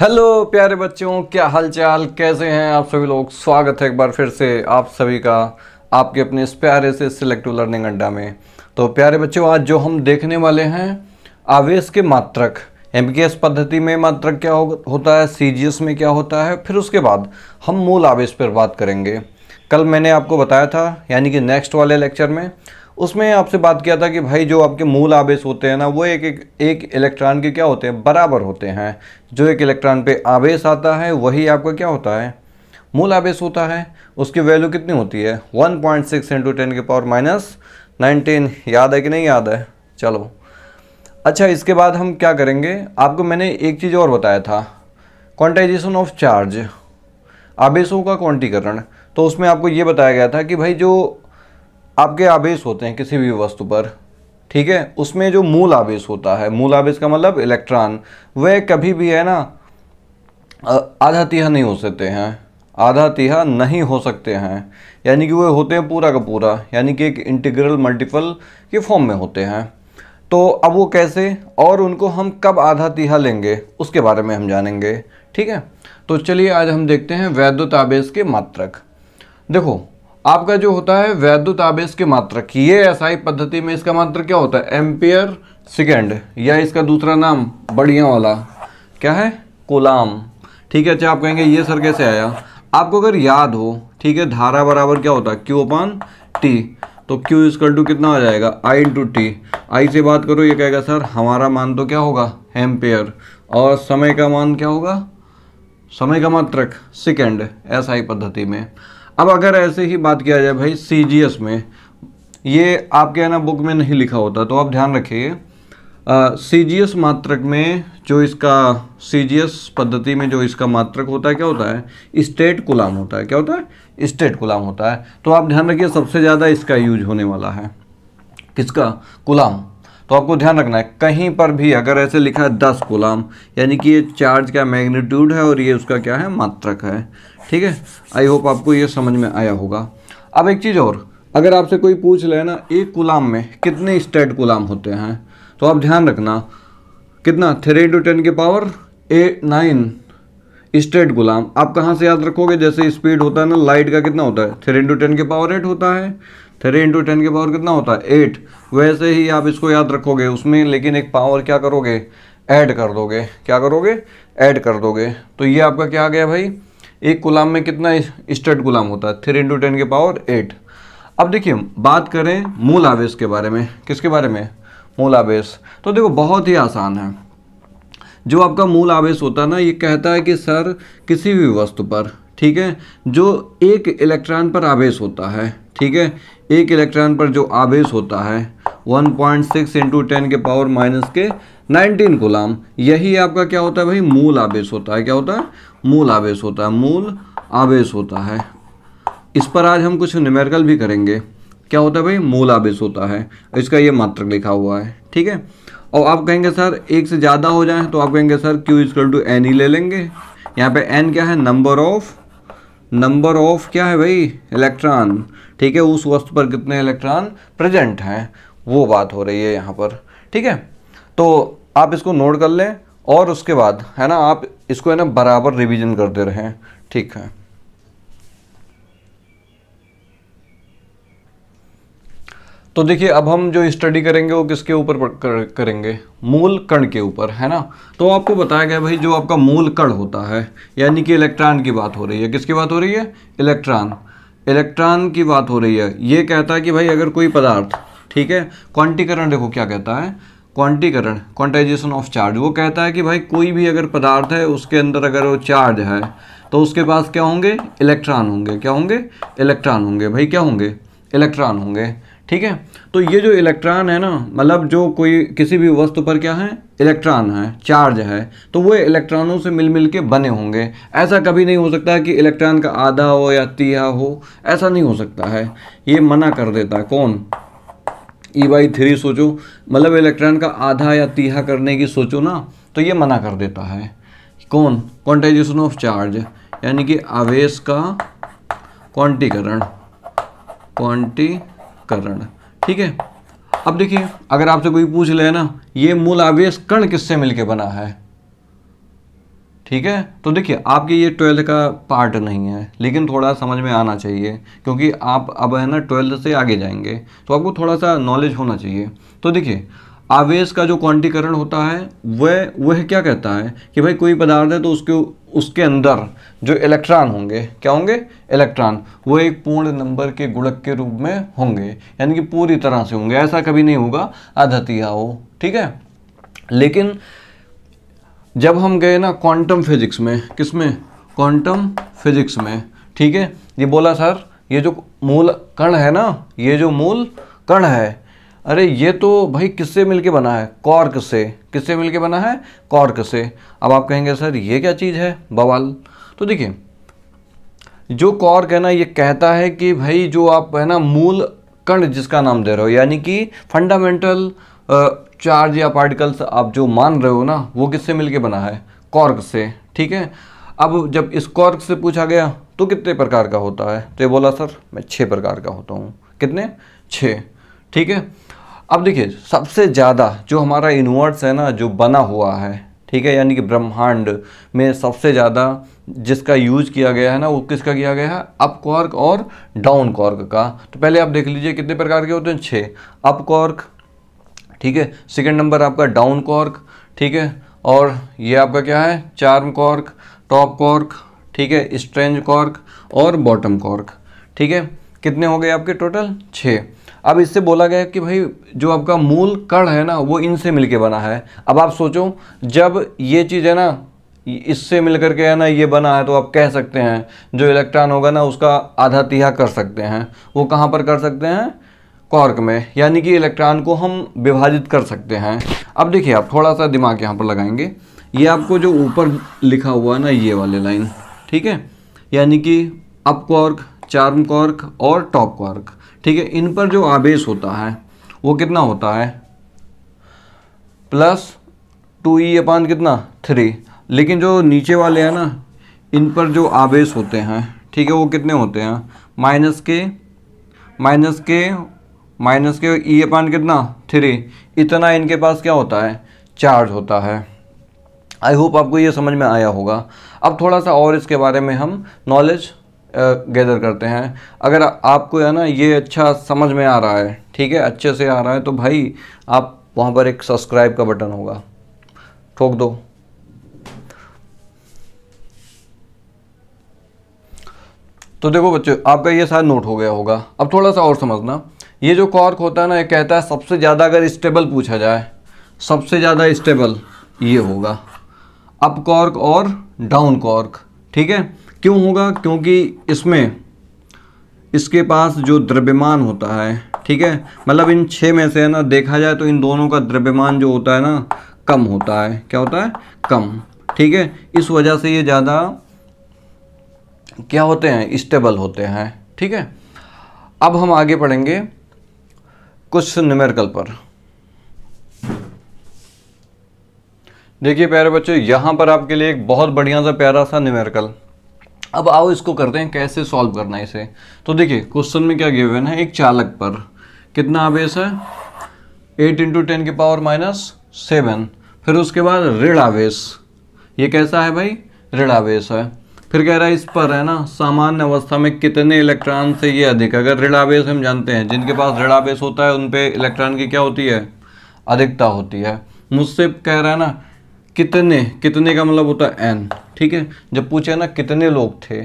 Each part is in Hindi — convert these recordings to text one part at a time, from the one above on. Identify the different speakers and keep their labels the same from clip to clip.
Speaker 1: हेलो प्यारे बच्चों क्या हालचाल कैसे हैं आप सभी लोग स्वागत है एक बार फिर से आप सभी का आपके अपने इस प्यारे से सिलेक्टिव लर्निंग अड्डा में तो प्यारे बच्चों आज जो हम देखने वाले हैं आवेश के मात्रक एम पद्धति में मात्रक क्या हो, होता है सी में क्या होता है फिर उसके बाद हम मूल आवेश पर बात करेंगे कल मैंने आपको बताया था यानी कि नेक्स्ट वाले लेक्चर में उसमें आपसे बात किया था कि भाई जो आपके मूल आवेश होते हैं ना वो एक एक एक इलेक्ट्रॉन के क्या होते हैं बराबर होते हैं जो एक इलेक्ट्रॉन पे आवेश आता है वही आपका क्या होता है मूल आवेश होता है उसकी वैल्यू कितनी होती है 1.6 पॉइंट सिक्स इंटू टेन के पावर माइनस नाइनटीन याद है कि नहीं याद है चलो अच्छा इसके बाद हम क्या करेंगे आपको मैंने एक चीज़ और बताया था क्वान्टाइजेशन ऑफ चार्ज आवेशों का क्वान्टीकरण तो उसमें आपको ये बताया गया था कि भाई जो आपके आवेश होते हैं किसी भी वस्तु पर ठीक है उसमें जो मूल आवेश होता है मूल आवेश का मतलब इलेक्ट्रॉन वह कभी भी है ना आधा तिहा नहीं हो सकते हैं आधा तिहा नहीं हो सकते हैं यानी कि वे होते हैं पूरा का पूरा यानी कि एक इंटीग्रल मल्टीपल के फॉर्म में होते हैं तो अब वो कैसे और उनको हम कब आधा तिहा लेंगे उसके बारे में हम जानेंगे ठीक है तो चलिए आज हम देखते हैं वैद्युत आवेश के मात्रक देखो आपका जो होता है वैद्युत आवेश के मात्रक ये एसआई पद्धति में इसका मात्र क्या होता है एम्पियर सेकेंड या इसका दूसरा नाम बढ़िया वाला क्या है कोलाम ठीक है अच्छा आप कहेंगे ये सर कैसे आया आपको अगर याद हो ठीक है धारा बराबर क्या होता है क्यू अपान टी तो क्यू इजकल टू कितना आ जाएगा आई इंटू टी आई से बात करो ये कहेगा सर हमारा मान तो क्या होगा एम्पेयर और समय का मान क्या होगा समय का मात्रक सेकेंड ऐसा ही पद्धति में अब अगर ऐसे ही बात किया जाए भाई सी में ये आपके है ना बुक में नहीं लिखा होता तो आप ध्यान रखिए सी जी मात्रक में जो इसका सी पद्धति में जो इसका मात्रक होता है क्या होता है स्टेट गुलाम होता है क्या होता है स्टेट गुलाम होता है तो आप ध्यान रखिए सबसे ज़्यादा इसका यूज होने वाला है किसका गुलाम तो आपको ध्यान रखना है कहीं पर भी अगर ऐसे लिखा है दस गुलाम यानी कि ये चार्ज का मैग्नीट्यूड है और ये उसका क्या है मात्रक है ठीक है आई होप आपको ये समझ में आया होगा अब एक चीज़ और अगर आपसे कोई पूछ ले ना एक गुलाम में कितने स्टेट गुलाम होते हैं तो आप ध्यान रखना कितना थ्री इंटू टेन के पावर ए नाइन स्टेट गुलाम आप कहाँ से याद रखोगे जैसे स्पीड होता है ना लाइट का कितना होता है थ्री इंटू टेन के पावर एट होता है थ्री इंटू टेन के पावर कितना होता है एट वैसे ही आप इसको याद रखोगे उसमें लेकिन एक पावर क्या करोगे ऐड कर दोगे क्या करोगे ऐड कर दोगे तो ये आपका क्या आ गया भाई एक गुलाम में कितना स्टेट गुलाम होता है थ्री इंटू टेन के पावर एट अब देखिए बात करें मूल आवेश के बारे में किसके बारे में मूल आवेश तो देखो बहुत ही आसान है जो आपका मूल आवेश होता है ना ये कहता है कि सर किसी भी वस्तु पर ठीक है जो एक इलेक्ट्रॉन पर आवेश होता है ठीक है एक इलेक्ट्रॉन पर जो आवेश होता है 1.6 पॉइंट सिक्स इंटू टेन के पावर माइनस के 19 गुलाम यही आपका क्या होता है भाई मूल आवेश होता है क्या होता है मूल आवेश होता है मूल आवेश होता है इस पर आज हम कुछ न्यूमेरिकल भी करेंगे क्या होता है भाई मूल आवेश होता है इसका ये मात्रक लिखा हुआ है ठीक है और आप कहेंगे सर एक से ज़्यादा हो जाए तो आप कहेंगे sir Q is equal to N ही ले लेंगे यहाँ पे एन क्या है नंबर ऑफ़ नंबर ऑफ क्या है भाई इलेक्ट्रॉन ठीक है उस वस्तु पर कितने इलेक्ट्रॉन प्रेजेंट हैं वो बात हो रही है यहाँ पर ठीक है तो आप इसको नोट कर लें और उसके बाद है ना आप इसको है ना बराबर रिवीजन करते रहें ठीक है तो देखिए अब हम जो स्टडी करेंगे वो किसके ऊपर करेंगे मूल कण के ऊपर है ना तो आपको बताया गया भाई जो आपका मूल कण होता है यानी कि इलेक्ट्रॉन की बात हो रही है किसकी बात हो रही है इलेक्ट्रॉन इलेक्ट्रॉन की बात हो रही है ये कहता है कि भाई अगर कोई पदार्थ ठीक है क्वांटीकरण देखो क्या कहता है क्वांटीकरण क्वांटाइजेशन ऑफ चार्ज वो कहता है कि भाई कोई भी अगर पदार्थ है उसके अंदर अगर वो चार्ज है तो उसके पास क्या होंगे इलेक्ट्रॉन होंगे क्या होंगे इलेक्ट्रॉन होंगे भाई क्या होंगे इलेक्ट्रॉन होंगे ठीक है तो ये जो इलेक्ट्रॉन है ना मतलब जो कोई किसी भी वस्तु पर क्या है इलेक्ट्रॉन है चार्ज है तो वो इलेक्ट्रॉनों से मिल मिल के बने होंगे ऐसा कभी नहीं हो सकता कि इलेक्ट्रॉन का आधा हो या तीहा हो ऐसा नहीं हो सकता है ये मना कर देता है कौन ई वाई थ्री सोचो मतलब इलेक्ट्रॉन का आधा या तीहा करने की सोचो ना तो ये मना कर देता है कौन क्वांटाइजेशन ऑफ चार्ज यानी कि आवेश का क्वांटीकरण क्वांटी कर्ण ठीक है अब देखिए अगर आपसे कोई पूछ ले ना ये मूल आवेश कण किससे मिलके बना है ठीक है तो देखिए आपके ये ट्वेल्थ का पार्ट नहीं है लेकिन थोड़ा समझ में आना चाहिए क्योंकि आप अब है ना ट्वेल्थ से आगे जाएंगे तो आपको थोड़ा सा नॉलेज होना चाहिए तो देखिए आवेश का जो क्वांटीकरण होता है वह वह क्या कहता है कि भाई कोई पदार्थ है तो उसके उसके अंदर जो इलेक्ट्रॉन होंगे क्या होंगे इलेक्ट्रॉन वो एक पूर्ण नंबर के गुणक के रूप में होंगे यानी कि पूरी तरह से होंगे ऐसा कभी नहीं होगा अधतिया हो ठीक है लेकिन जब हम गए ना क्वांटम फिजिक्स में किस में क्वांटम फिजिक्स में ठीक है ये बोला सर ये जो मूल कण है ना ये जो मूल कण है अरे ये तो भाई किससे मिलके बना है कॉर्क से किससे मिलके बना है कॉर्क से अब आप कहेंगे सर ये क्या चीज़ है बवाल तो देखिए जो कॉर्क है ना ये कहता है कि भाई जो आप है ना मूल कण जिसका नाम दे रहे हो यानी कि फंडामेंटल चार्ज या पार्टिकल्स आप जो मान रहे हो ना वो किससे मिलके बना है कॉर्क से ठीक है अब जब इस कॉर्क से पूछा गया तो कितने प्रकार का होता है तो ये बोला सर मैं छः प्रकार का होता हूँ कितने छः ठीक है अब देखिए सबसे ज़्यादा जो हमारा यूनिवर्स है ना जो बना हुआ है ठीक है यानी कि ब्रह्मांड में सबसे ज़्यादा जिसका यूज किया गया है ना वो किसका किया गया है अप कॉर्क और डाउन कॉर्क का तो पहले आप देख लीजिए कितने प्रकार के होते हैं छः अप कॉर्क ठीक है सेकेंड नंबर आपका डाउन कॉर्क ठीक है और ये आपका क्या है चार्म कॉर्क टॉप कॉर्क ठीक है स्ट्रेंज कॉर्क और बॉटम कॉर्क ठीक है कितने हो गए आपके टोटल छः अब इससे बोला गया कि भाई जो आपका मूल कण है ना वो इनसे मिलके बना है अब आप सोचो जब ये चीज़ है ना इससे मिल के है ना ये बना है तो आप कह सकते हैं जो इलेक्ट्रॉन होगा ना उसका आधा तिहा कर सकते हैं वो कहाँ पर कर सकते हैं कॉर्क में यानी कि इलेक्ट्रॉन को हम विभाजित कर सकते हैं अब देखिए आप थोड़ा सा दिमाग यहाँ पर लगाएंगे ये आपको जो ऊपर लिखा हुआ है ना ये वाले लाइन ठीक है यानी कि अप कॉर्क चार्म कॉर्क और टॉप कॉर्क ठीक है इन पर जो आवेश होता है वो कितना होता है प्लस टू ई अपान कितना थ्री लेकिन जो नीचे वाले हैं ना इन पर जो आवेश होते हैं ठीक है वो कितने होते हैं माइनस के माइनस के माइनस के ई अपान कितना थ्री इतना इनके पास क्या होता है चार्ज होता है आई होप आपको ये समझ में आया होगा अब थोड़ा सा और इसके बारे में हम नॉलेज गैदर करते हैं अगर आपको है ना ये अच्छा समझ में आ रहा है ठीक है अच्छे से आ रहा है तो भाई आप वहाँ पर एक सब्सक्राइब का बटन होगा ठोक दो तो देखो बच्चों आपका ये शायद नोट हो गया होगा अब थोड़ा सा और समझना ये जो कॉर्क होता है ना ये कहता है सबसे ज़्यादा अगर स्टेबल पूछा जाए सबसे ज़्यादा स्टेबल ये होगा अप कॉर्क और डाउन कॉर्क ठीक है क्यों होगा क्योंकि इसमें इसके पास जो द्रव्यमान होता है ठीक है मतलब इन छः में से है ना देखा जाए तो इन दोनों का द्रव्यमान जो होता है ना कम होता है क्या होता है कम ठीक है इस वजह से ये ज़्यादा क्या होते हैं स्टेबल होते हैं ठीक है अब हम आगे पढ़ेंगे कुछ न्यूमेरिकल पर देखिए प्यारे बच्चों यहाँ पर आपके लिए एक बहुत बढ़िया सा प्यारा सा न्यूमेरिकल अब आओ इसको करते हैं कैसे सॉल्व करना है इसे तो देखिए क्वेश्चन में क्या गिवन है एक चालक पर कितना आवेश है एट इंटू टेन के पावर माइनस सेवन फिर उसके बाद ऋण आवेश ये कैसा है भाई ऋण आवेश है फिर कह रहा है इस पर है ना सामान्य अवस्था में कितने इलेक्ट्रॉन से ये अधिक अगर ऋण आवेश हम जानते हैं जिनके पास ऋण आवेश होता है उन पर इलेक्ट्रॉन की क्या होती है अधिकता होती है मुझसे कह रहा है ना कितने कितने का मतलब होता है एन ठीक है जब पूछे ना कितने लोग थे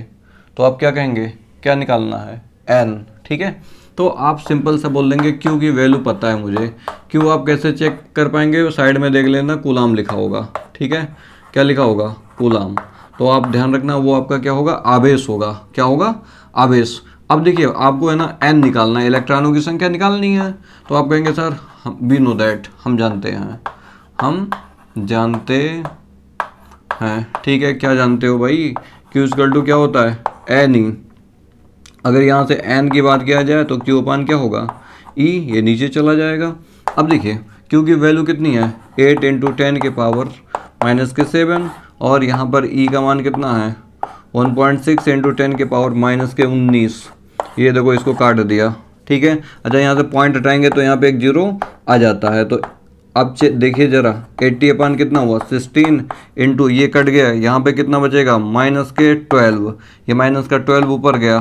Speaker 1: तो आप क्या कहेंगे क्या निकालना है एन ठीक है तो आप सिंपल सा बोल देंगे क्यू की वैल्यू पता है मुझे क्यू आप कैसे चेक कर पाएंगे साइड में देख लेना कुलाम लिखा होगा ठीक है क्या लिखा होगा कुलाम तो आप ध्यान रखना वो आपका क्या होगा आवेश होगा क्या होगा आवेश अब देखिए आपको है ना एन निकालना है इलेक्ट्रॉनों की संख्या निकालनी है तो आप कहेंगे सर वी नो दैट हम जानते हैं हम जानते है ठीक है क्या जानते हो भाई क्यू स्कल टू क्या होता है एन ई अगर यहाँ से एन की बात किया जाए तो क्यू अपान क्या होगा ई ये नीचे चला जाएगा अब देखिए क्योंकि वैल्यू कितनी है एट इंटू टेन के पावर माइनस के सेवन और यहाँ पर ई e का मान कितना है one point six into ten के पावर माइनस के उन्नीस ये देखो इसको काट दिया ठीक है अच्छा यहाँ से पॉइंट हटाएंगे तो यहाँ पे एक जीरो आ जाता है तो अब देखिए जरा 80 अपान कितना हुआ 16 इंटू ये कट गया यहाँ पे कितना बचेगा माइनस के 12 ये माइनस का 12 ऊपर गया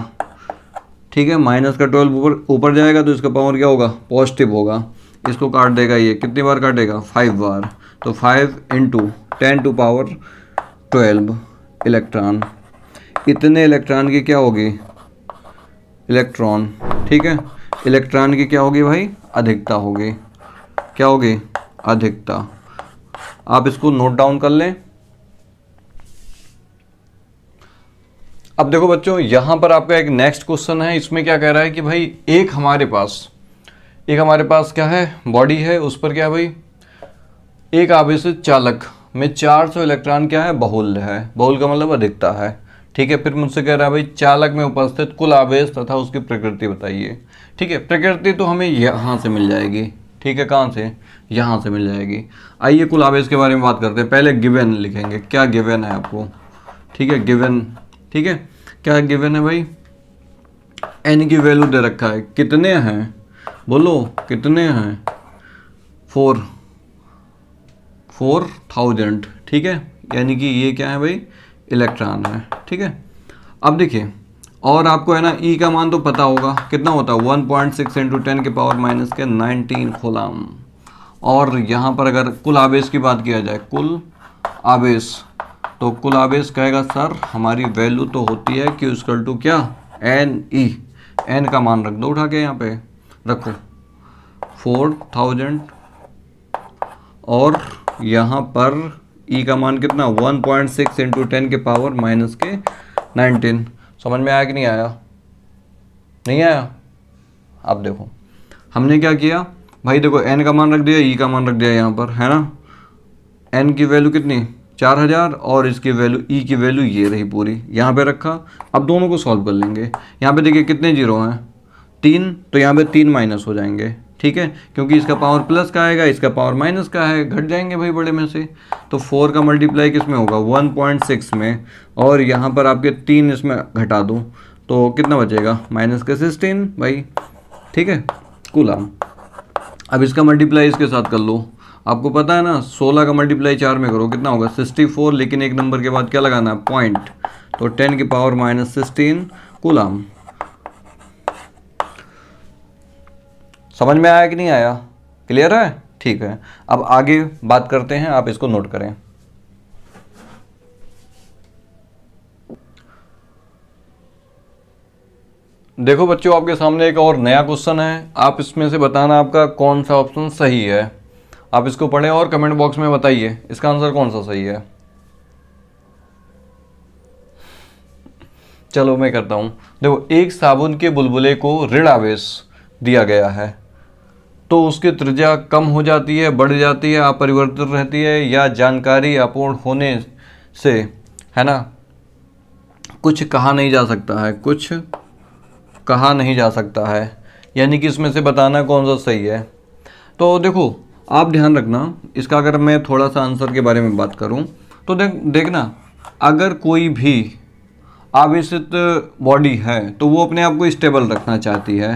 Speaker 1: ठीक है माइनस का 12 ऊपर ऊपर जाएगा तो इसका पावर क्या होगा पॉजिटिव होगा इसको काट देगा ये कितनी बार काटेगा फाइव बार तो five into ten to power twelve electron इतने इलेक्ट्रॉन की क्या होगी इलेक्ट्रॉन ठीक है इलेक्ट्रॉन की क्या होगी भाई अधिकता होगी क्या होगी अधिकता आप इसको नोट डाउन कर लें अब देखो बच्चों यहां पर आपका एक नेक्स्ट क्वेश्चन है इसमें क्या कह रहा है कि भाई एक हमारे पास एक हमारे पास क्या है बॉडी है उस पर क्या भाई एक आवेश चालक में 400 इलेक्ट्रॉन क्या है बहुल है बहुल का मतलब अधिकता है ठीक है फिर मुझसे कह रहा है भाई चालक में उपस्थित कुल आवेश तथा उसकी प्रकृति बताइए ठीक है प्रकृति तो हमें यहां से मिल जाएगी ठीक है कहाँ से यहाँ से मिल जाएगी आइए कुल आवेश के बारे में बात करते हैं पहले गिवन लिखेंगे क्या गिवन है आपको ठीक है गिवन ठीक है क्या गिवन है भाई एन की वैल्यू दे रखा है कितने हैं बोलो कितने हैं फोर फोर थाउजेंड ठीक है यानी कि ये क्या है भाई इलेक्ट्रॉन है ठीक है अब देखिए और आपको है ना ई e का मान तो पता होगा कितना होता है one point six into ten के पावर माइनस के नाइनटीन खुलाम और यहाँ पर अगर कुल आवेश की बात किया जाए कुल आवेश तो कुल आवेश कहेगा सर हमारी वैल्यू तो होती है क्यू स्कल टू क्या एन ई एन का मान रख दो उठा के यहाँ पे रखो फोर थाउजेंड और यहाँ पर ई e का मान कितना one point six into ten के पावर माइनस के नाइनटीन समझ में आया कि नहीं आया नहीं आया आप देखो हमने क्या किया भाई देखो एन का मान रख दिया ई e का मान रख दिया यहाँ पर है ना एन की वैल्यू कितनी चार हज़ार और इसकी वैल्यू ई e की वैल्यू ये रही पूरी यहाँ पे रखा अब दोनों को सॉल्व कर लेंगे यहाँ पे देखिए कितने जीरो हैं तीन तो यहाँ पे तीन माइनस हो जाएंगे ठीक है क्योंकि इसका पावर प्लस का आएगा इसका पावर माइनस का है घट जाएंगे भाई बड़े में से तो फोर का मल्टीप्लाई किस में होगा वन पॉइंट सिक्स में और यहाँ पर आपके तीन इसमें घटा दो तो कितना बचेगा माइनस का सिक्सटीन भाई ठीक है कूलाम अब इसका मल्टीप्लाई इसके साथ कर लो आपको पता है ना सोलह का मल्टीप्लाई चार में करो कितना होगा सिक्सटी फोर लेकिन एक नंबर के बाद क्या लगाना है पॉइंट तो टेन की पावर माइनस सिक्सटीन कूलाम समझ में आया कि नहीं आया क्लियर है ठीक है अब आगे बात करते हैं आप इसको नोट करें देखो बच्चों आपके सामने एक और नया क्वेश्चन है आप इसमें से बताना आपका कौन सा ऑप्शन सही है आप इसको पढ़ें और कमेंट बॉक्स में बताइए इसका आंसर कौन सा सही है चलो मैं करता हूं देखो एक साबुन के बुलबुले को ऋण आवेश दिया गया है तो उसकी त्रिज्या कम हो जाती है बढ़ जाती है अपरिवर्तित रहती है या जानकारी अपूर्ण होने से है ना कुछ कहा नहीं जा सकता है कुछ कहा नहीं जा सकता है यानी कि इसमें से बताना कौन सा सही है तो देखो आप ध्यान रखना इसका अगर मैं थोड़ा सा आंसर के बारे में बात करूं तो देख देखना अगर कोई भी आवेशित बॉडी है तो वो अपने आप को स्टेबल रखना चाहती है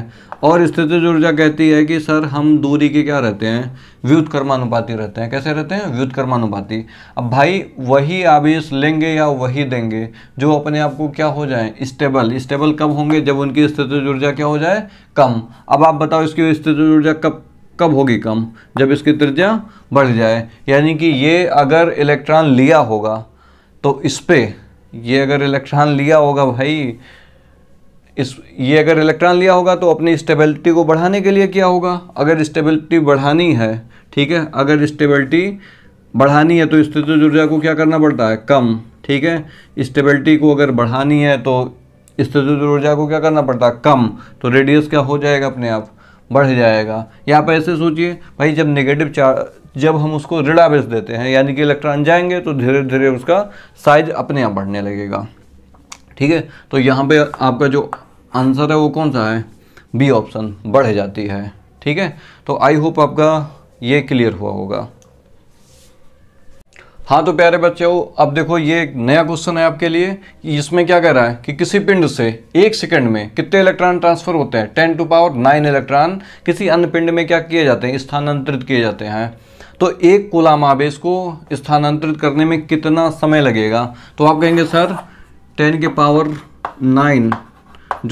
Speaker 1: और स्थिति ऊर्जा कहती है कि सर हम दूरी के क्या रहते हैं व्युत कर्मानुपाति रहते हैं कैसे रहते हैं व्युत कर्मानुपाति अब भाई वही आवेश लेंगे या वही देंगे जो अपने आप को क्या हो जाए स्टेबल स्टेबल कब होंगे जब उनकी स्थिति ऊर्जा क्या हो जाए कम अब आप बताओ इसकी स्थिति ऊर्जा कब कब होगी कम जब इसकी त्रिज्या बढ़ जाए यानी कि ये अगर इलेक्ट्रॉन लिया होगा तो इस पर ये अगर इलेक्ट्रॉन लिया होगा भाई इस ये अगर इलेक्ट्रॉन लिया होगा तो अपनी स्टेबिलिटी को बढ़ाने के लिए क्या होगा अगर स्टेबिलिटी बढ़ानी है ठीक है अगर स्टेबिलिटी बढ़ानी है तो स्थित ऊर्जा को क्या करना पड़ता है कम ठीक है स्टेबिलिटी को अगर बढ़ानी है तो स्थित ऊर्जा को क्या करना पड़ता है कम तो रेडियस क्या हो जाएगा अपने आप बढ़ जाएगा यहाँ पर ऐसे सोचिए भाई जब नेगेटिव चार जब हम उसको ऋणा देते हैं यानी कि इलेक्ट्रॉन जाएंगे तो धीरे धीरे उसका साइज अपने आप बढ़ने लगेगा ठीक है तो यहाँ पे आपका जो आंसर है वो कौन सा है बी ऑप्शन बढ़ जाती है ठीक है तो आई होप आपका ये क्लियर हुआ होगा हाँ तो प्यारे हो अब देखो ये एक नया क्वेश्चन है आपके लिए इसमें क्या कह रहा है कि किसी पिंड से एक सेकंड में कितने इलेक्ट्रॉन ट्रांसफर होते हैं ten to power nine electron किसी अन्य पिंड में क्या किए जाते हैं स्थानांतरित किए जाते हैं तो एक आवेश को स्थानांतरित करने में कितना समय लगेगा तो आप कहेंगे सर टेन के पावर नाइन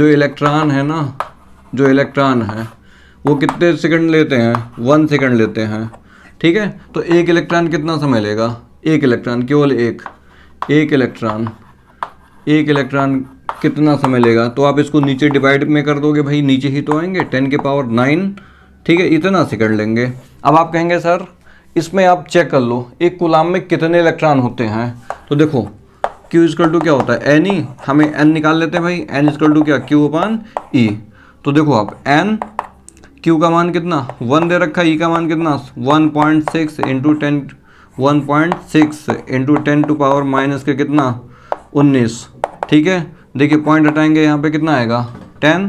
Speaker 1: जो इलेक्ट्रॉन है ना जो इलेक्ट्रॉन है वो कितने सेकंड लेते हैं वन सेकंड लेते हैं ठीक है तो एक इलेक्ट्रॉन कितना समय लेगा एक इलेक्ट्रॉन केवल एक एक इलेक्ट्रॉन एक इलेक्ट्रॉन कितना समय लेगा तो आप इसको नीचे डिवाइड में कर दोगे भाई नीचे ही तो आएंगे टेन के पावर नाइन ठीक है इतना सेकंड लेंगे अब आप कहेंगे सर इसमें आप चेक कर लो एक गुलाम में कितने इलेक्ट्रॉन होते हैं तो देखो Q इजकल टू क्या होता है एन ई e, हमें एन निकाल लेते हैं भाई एन इजकल टू क्या क्यू अपान ई तो देखो आप एन क्यू का मान कितना वन दे रखा है ई e का मान कितना one point six into ten one point six into ten to power minus के कितना उन्नीस ठीक है देखिए पॉइंट हटाएंगे यहाँ पे कितना आएगा टेन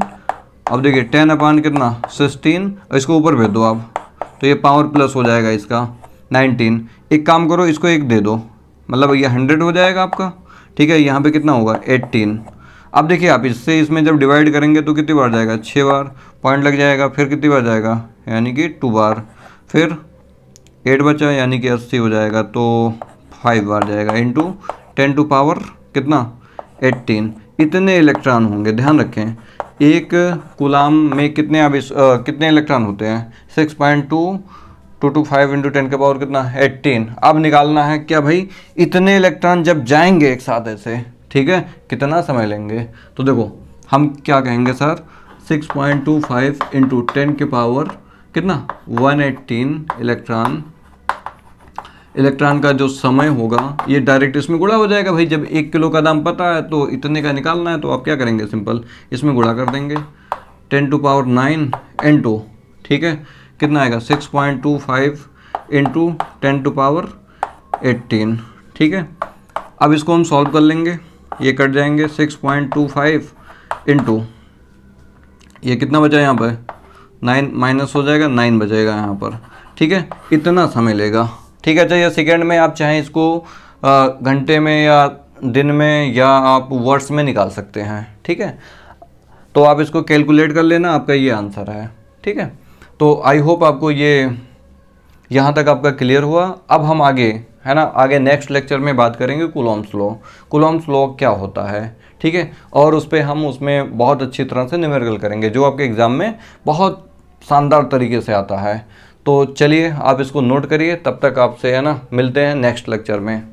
Speaker 1: अब देखिए टेन अपान कितना सिक्सटीन इसको ऊपर भेज दो आप तो ये पावर प्लस हो जाएगा इसका नाइनटीन एक काम करो इसको एक दे दो मतलब ये हंड्रेड हो जाएगा आपका ठीक है यहाँ पे कितना होगा एट्टीन अब देखिए आप इससे इसमें जब डिवाइड करेंगे तो कितनी बार जाएगा छः बार पॉइंट लग जाएगा फिर कितनी बार जाएगा यानी कि टू बार फिर एट बचा यानी कि अस्सी हो जाएगा तो फाइव बार जाएगा इन टेन टू पावर कितना एट्टीन इतने इलेक्ट्रॉन होंगे ध्यान रखें एक गुलाम में कितने आवेश कितने इलेक्ट्रॉन होते हैं six point two two two five into ten के पावर कितना एट्टीन अब निकालना है क्या भाई इतने इलेक्ट्रॉन जब जाएंगे एक साथ ऐसे ठीक है कितना समय लेंगे तो देखो हम क्या कहेंगे sir six point two five into ten के पावर कितना वन एट्टीन इलेक्ट्रॉन इलेक्ट्रॉन का जो समय होगा ये डायरेक्ट इसमें गुड़ा हो जाएगा भाई जब एक किलो का दाम पता है तो इतने का निकालना है तो आप क्या करेंगे सिंपल इसमें गुड़ा कर देंगे ten to power nine n to ठीक है कितना आएगा six point two five into ten to power eighteen ठीक है अब इसको हम सॉल्व कर लेंगे ये कट जाएंगे six point two five into ये कितना बचा यहाँ पर नाइन माइनस हो जाएगा नाइन बचेगा यहाँ पर ठीक है इतना समय लेगा ठीक है चाहिए तो सेकेंड में आप चाहें इसको घंटे में या दिन में या आप वर्ड्स में निकाल सकते हैं ठीक है तो आप इसको कैलकुलेट कर लेना आपका ये आंसर है ठीक है तो आई होप आपको ये यहाँ तक आपका क्लियर हुआ अब हम आगे है ना आगे नेक्स्ट लेक्चर में बात करेंगे कुलॉम्स लॉ कुलॉम्स लॉ क्या होता है ठीक है और उस पर हम उसमें बहुत अच्छी तरह से निमेरिकल करेंगे जो आपके एग्ज़ाम में बहुत शानदार तरीके से आता है तो चलिए आप इसको नोट करिए तब तक आपसे है ना मिलते हैं नेक्स्ट लेक्चर में